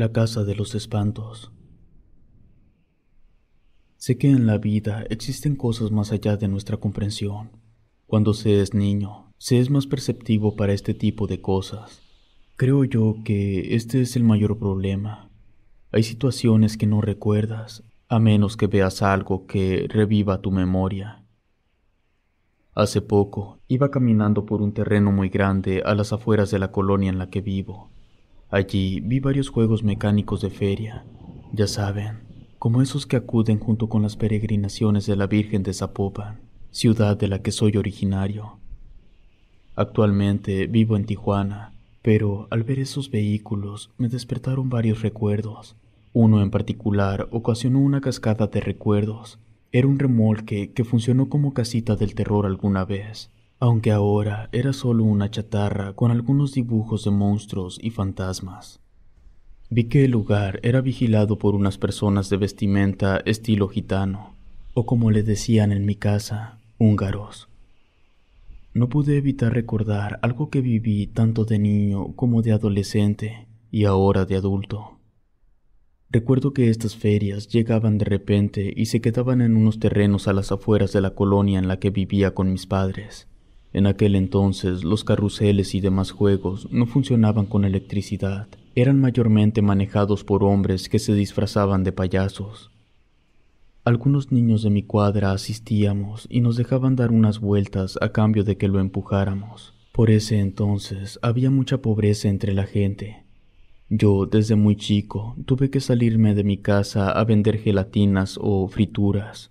La casa de los espantos. Sé que en la vida existen cosas más allá de nuestra comprensión. Cuando se es niño, se es más perceptivo para este tipo de cosas. Creo yo que este es el mayor problema. Hay situaciones que no recuerdas, a menos que veas algo que reviva tu memoria. Hace poco iba caminando por un terreno muy grande a las afueras de la colonia en la que vivo. Allí vi varios juegos mecánicos de feria, ya saben, como esos que acuden junto con las peregrinaciones de la Virgen de Zapopan, ciudad de la que soy originario. Actualmente vivo en Tijuana, pero al ver esos vehículos me despertaron varios recuerdos. Uno en particular ocasionó una cascada de recuerdos. Era un remolque que funcionó como casita del terror alguna vez aunque ahora era solo una chatarra con algunos dibujos de monstruos y fantasmas. Vi que el lugar era vigilado por unas personas de vestimenta estilo gitano, o como le decían en mi casa, húngaros. No pude evitar recordar algo que viví tanto de niño como de adolescente y ahora de adulto. Recuerdo que estas ferias llegaban de repente y se quedaban en unos terrenos a las afueras de la colonia en la que vivía con mis padres. En aquel entonces los carruseles y demás juegos no funcionaban con electricidad, eran mayormente manejados por hombres que se disfrazaban de payasos. Algunos niños de mi cuadra asistíamos y nos dejaban dar unas vueltas a cambio de que lo empujáramos. Por ese entonces había mucha pobreza entre la gente. Yo, desde muy chico, tuve que salirme de mi casa a vender gelatinas o frituras.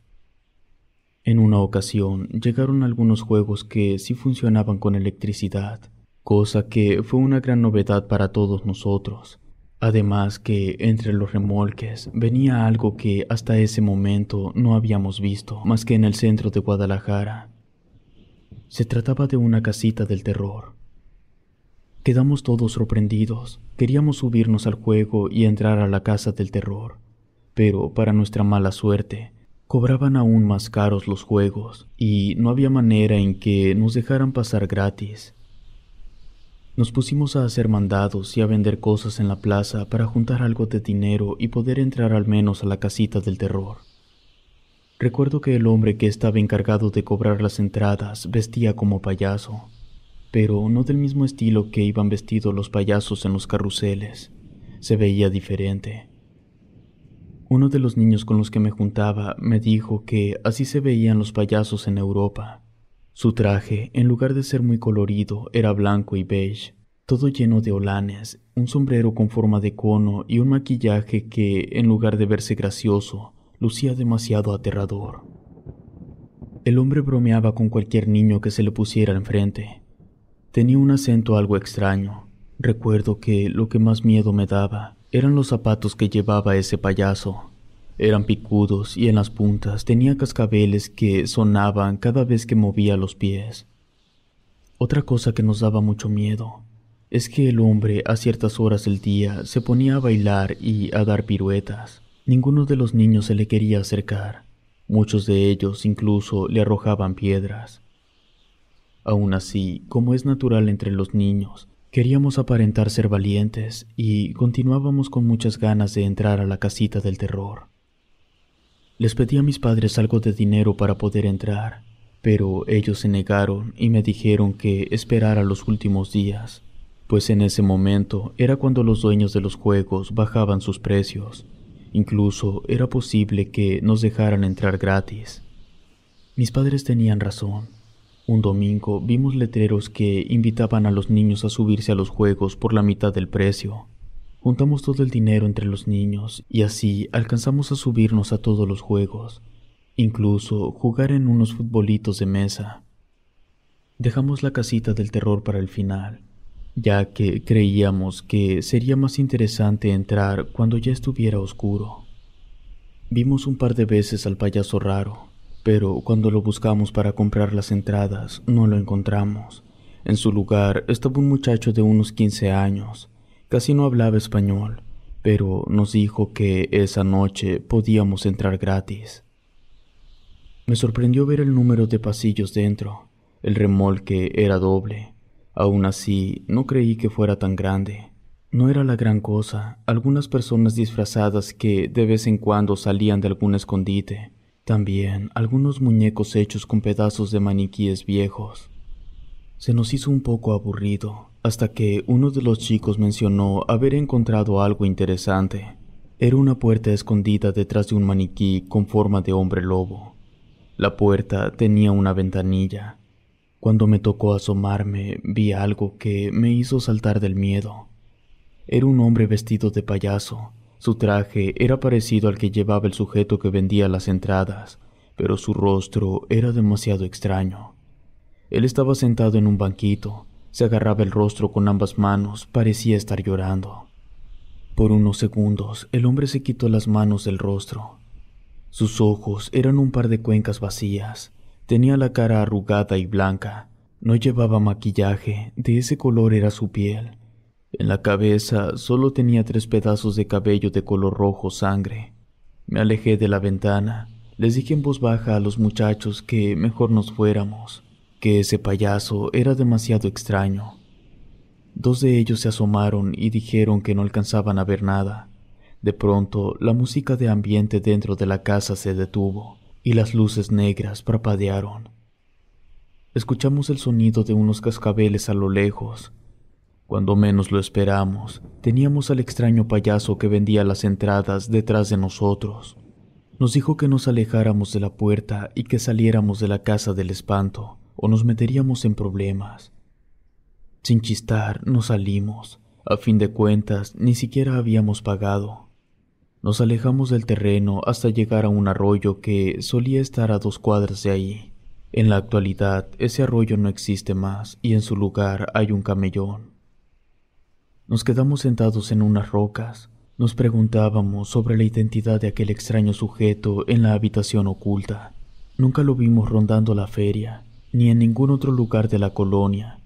En una ocasión llegaron algunos juegos que sí funcionaban con electricidad, cosa que fue una gran novedad para todos nosotros. Además que entre los remolques venía algo que hasta ese momento no habíamos visto más que en el centro de Guadalajara. Se trataba de una casita del terror. Quedamos todos sorprendidos, queríamos subirnos al juego y entrar a la casa del terror, pero para nuestra mala suerte, cobraban aún más caros los juegos y no había manera en que nos dejaran pasar gratis. Nos pusimos a hacer mandados y a vender cosas en la plaza para juntar algo de dinero y poder entrar al menos a la casita del terror. Recuerdo que el hombre que estaba encargado de cobrar las entradas vestía como payaso, pero no del mismo estilo que iban vestidos los payasos en los carruseles. Se veía diferente. Uno de los niños con los que me juntaba me dijo que así se veían los payasos en Europa. Su traje, en lugar de ser muy colorido, era blanco y beige, todo lleno de olanes, un sombrero con forma de cono y un maquillaje que, en lugar de verse gracioso, lucía demasiado aterrador. El hombre bromeaba con cualquier niño que se le pusiera enfrente. Tenía un acento algo extraño. Recuerdo que lo que más miedo me daba eran los zapatos que llevaba ese payaso. Eran picudos y en las puntas tenía cascabeles que sonaban cada vez que movía los pies. Otra cosa que nos daba mucho miedo es que el hombre a ciertas horas del día se ponía a bailar y a dar piruetas. Ninguno de los niños se le quería acercar. Muchos de ellos incluso le arrojaban piedras. Aún así, como es natural entre los niños, Queríamos aparentar ser valientes y continuábamos con muchas ganas de entrar a la casita del terror. Les pedí a mis padres algo de dinero para poder entrar, pero ellos se negaron y me dijeron que esperara los últimos días, pues en ese momento era cuando los dueños de los juegos bajaban sus precios. Incluso era posible que nos dejaran entrar gratis. Mis padres tenían razón. Un domingo vimos letreros que invitaban a los niños a subirse a los juegos por la mitad del precio. Juntamos todo el dinero entre los niños y así alcanzamos a subirnos a todos los juegos, incluso jugar en unos futbolitos de mesa. Dejamos la casita del terror para el final, ya que creíamos que sería más interesante entrar cuando ya estuviera oscuro. Vimos un par de veces al payaso raro, pero cuando lo buscamos para comprar las entradas no lo encontramos. En su lugar estaba un muchacho de unos 15 años, casi no hablaba español, pero nos dijo que esa noche podíamos entrar gratis. Me sorprendió ver el número de pasillos dentro. El remolque era doble. Aún así, no creí que fuera tan grande. No era la gran cosa, algunas personas disfrazadas que de vez en cuando salían de algún escondite también algunos muñecos hechos con pedazos de maniquíes viejos. Se nos hizo un poco aburrido, hasta que uno de los chicos mencionó haber encontrado algo interesante. Era una puerta escondida detrás de un maniquí con forma de hombre lobo. La puerta tenía una ventanilla. Cuando me tocó asomarme, vi algo que me hizo saltar del miedo. Era un hombre vestido de payaso, su traje era parecido al que llevaba el sujeto que vendía las entradas, pero su rostro era demasiado extraño. Él estaba sentado en un banquito, se agarraba el rostro con ambas manos, parecía estar llorando. Por unos segundos el hombre se quitó las manos del rostro. Sus ojos eran un par de cuencas vacías, tenía la cara arrugada y blanca, no llevaba maquillaje, de ese color era su piel. En la cabeza solo tenía tres pedazos de cabello de color rojo sangre. Me alejé de la ventana. Les dije en voz baja a los muchachos que mejor nos fuéramos, que ese payaso era demasiado extraño. Dos de ellos se asomaron y dijeron que no alcanzaban a ver nada. De pronto, la música de ambiente dentro de la casa se detuvo y las luces negras parpadearon. Escuchamos el sonido de unos cascabeles a lo lejos cuando menos lo esperamos, teníamos al extraño payaso que vendía las entradas detrás de nosotros. Nos dijo que nos alejáramos de la puerta y que saliéramos de la casa del espanto, o nos meteríamos en problemas. Sin chistar, nos salimos. A fin de cuentas, ni siquiera habíamos pagado. Nos alejamos del terreno hasta llegar a un arroyo que solía estar a dos cuadras de ahí. En la actualidad, ese arroyo no existe más y en su lugar hay un camellón. Nos quedamos sentados en unas rocas. Nos preguntábamos sobre la identidad de aquel extraño sujeto en la habitación oculta. Nunca lo vimos rondando la feria, ni en ningún otro lugar de la colonia.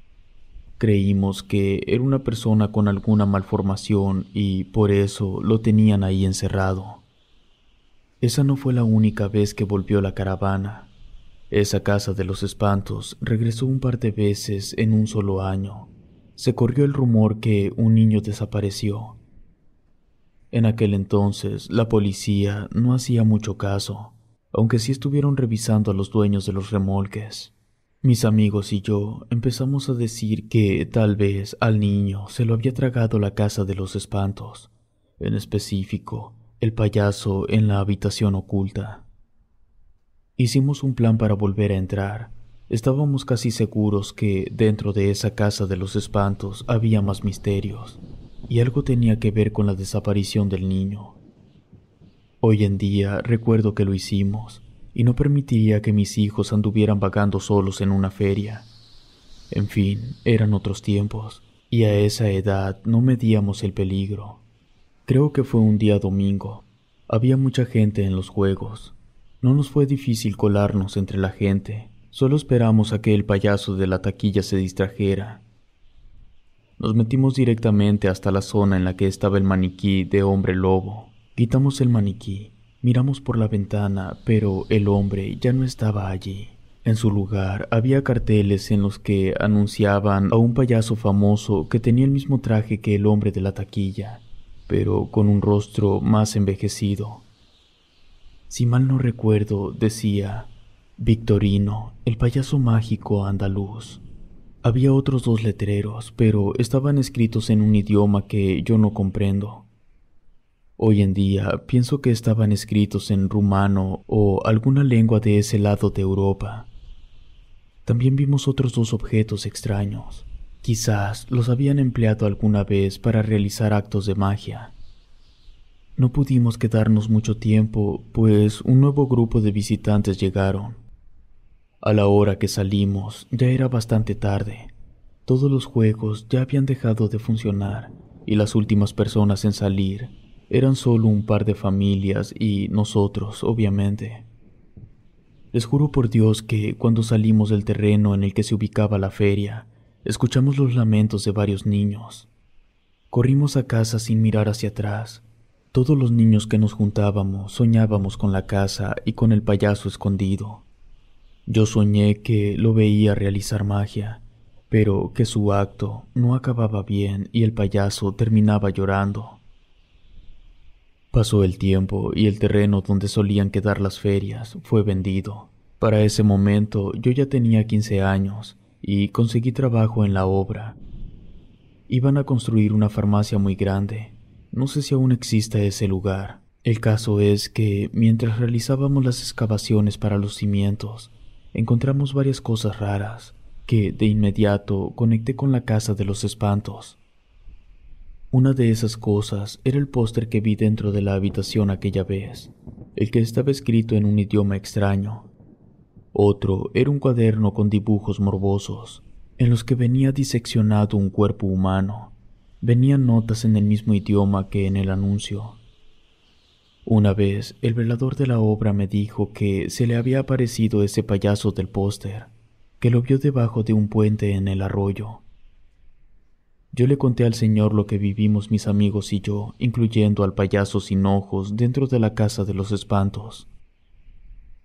Creímos que era una persona con alguna malformación y por eso lo tenían ahí encerrado. Esa no fue la única vez que volvió la caravana. Esa casa de los espantos regresó un par de veces en un solo año se corrió el rumor que un niño desapareció. En aquel entonces, la policía no hacía mucho caso, aunque sí estuvieron revisando a los dueños de los remolques. Mis amigos y yo empezamos a decir que tal vez al niño se lo había tragado la casa de los espantos, en específico, el payaso en la habitación oculta. Hicimos un plan para volver a entrar, Estábamos casi seguros que dentro de esa casa de los espantos había más misterios, y algo tenía que ver con la desaparición del niño. Hoy en día recuerdo que lo hicimos, y no permitiría que mis hijos anduvieran vagando solos en una feria. En fin, eran otros tiempos, y a esa edad no medíamos el peligro. Creo que fue un día domingo. Había mucha gente en los juegos. No nos fue difícil colarnos entre la gente, Solo esperamos a que el payaso de la taquilla se distrajera. Nos metimos directamente hasta la zona en la que estaba el maniquí de hombre lobo. Quitamos el maniquí, miramos por la ventana, pero el hombre ya no estaba allí. En su lugar había carteles en los que anunciaban a un payaso famoso que tenía el mismo traje que el hombre de la taquilla, pero con un rostro más envejecido. Si mal no recuerdo, decía, Victorino, el payaso mágico andaluz. Había otros dos letreros, pero estaban escritos en un idioma que yo no comprendo. Hoy en día pienso que estaban escritos en rumano o alguna lengua de ese lado de Europa. También vimos otros dos objetos extraños. Quizás los habían empleado alguna vez para realizar actos de magia. No pudimos quedarnos mucho tiempo, pues un nuevo grupo de visitantes llegaron. A la hora que salimos ya era bastante tarde. Todos los juegos ya habían dejado de funcionar y las últimas personas en salir eran solo un par de familias y nosotros, obviamente. Les juro por Dios que cuando salimos del terreno en el que se ubicaba la feria, escuchamos los lamentos de varios niños. Corrimos a casa sin mirar hacia atrás. Todos los niños que nos juntábamos soñábamos con la casa y con el payaso escondido. Yo soñé que lo veía realizar magia, pero que su acto no acababa bien y el payaso terminaba llorando. Pasó el tiempo y el terreno donde solían quedar las ferias fue vendido. Para ese momento yo ya tenía 15 años y conseguí trabajo en la obra. Iban a construir una farmacia muy grande. No sé si aún exista ese lugar. El caso es que mientras realizábamos las excavaciones para los cimientos, encontramos varias cosas raras que de inmediato conecté con la casa de los espantos. Una de esas cosas era el póster que vi dentro de la habitación aquella vez, el que estaba escrito en un idioma extraño. Otro era un cuaderno con dibujos morbosos, en los que venía diseccionado un cuerpo humano. Venían notas en el mismo idioma que en el anuncio. Una vez, el velador de la obra me dijo que se le había aparecido ese payaso del póster, que lo vio debajo de un puente en el arroyo. Yo le conté al señor lo que vivimos mis amigos y yo, incluyendo al payaso sin ojos, dentro de la casa de los espantos.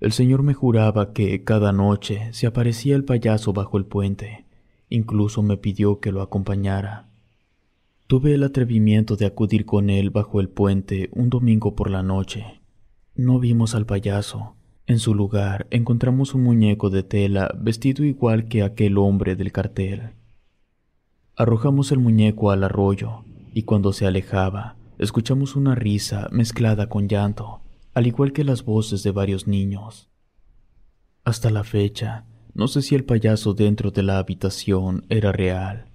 El señor me juraba que cada noche se aparecía el payaso bajo el puente, incluso me pidió que lo acompañara. Tuve el atrevimiento de acudir con él bajo el puente un domingo por la noche. No vimos al payaso. En su lugar encontramos un muñeco de tela vestido igual que aquel hombre del cartel. Arrojamos el muñeco al arroyo y cuando se alejaba escuchamos una risa mezclada con llanto, al igual que las voces de varios niños. Hasta la fecha, no sé si el payaso dentro de la habitación era real.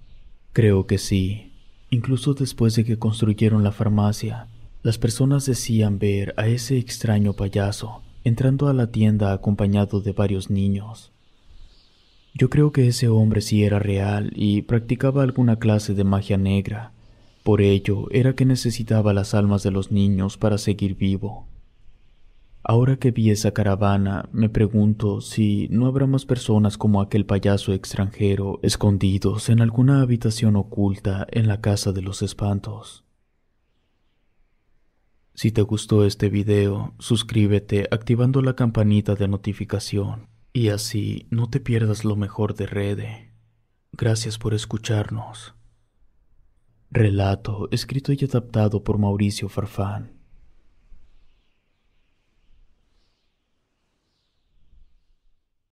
Creo que sí, Incluso después de que construyeron la farmacia, las personas decían ver a ese extraño payaso entrando a la tienda acompañado de varios niños. Yo creo que ese hombre sí era real y practicaba alguna clase de magia negra. Por ello era que necesitaba las almas de los niños para seguir vivo. Ahora que vi esa caravana, me pregunto si no habrá más personas como aquel payaso extranjero escondidos en alguna habitación oculta en la casa de los espantos. Si te gustó este video, suscríbete activando la campanita de notificación y así no te pierdas lo mejor de Rede. Gracias por escucharnos. Relato escrito y adaptado por Mauricio Farfán.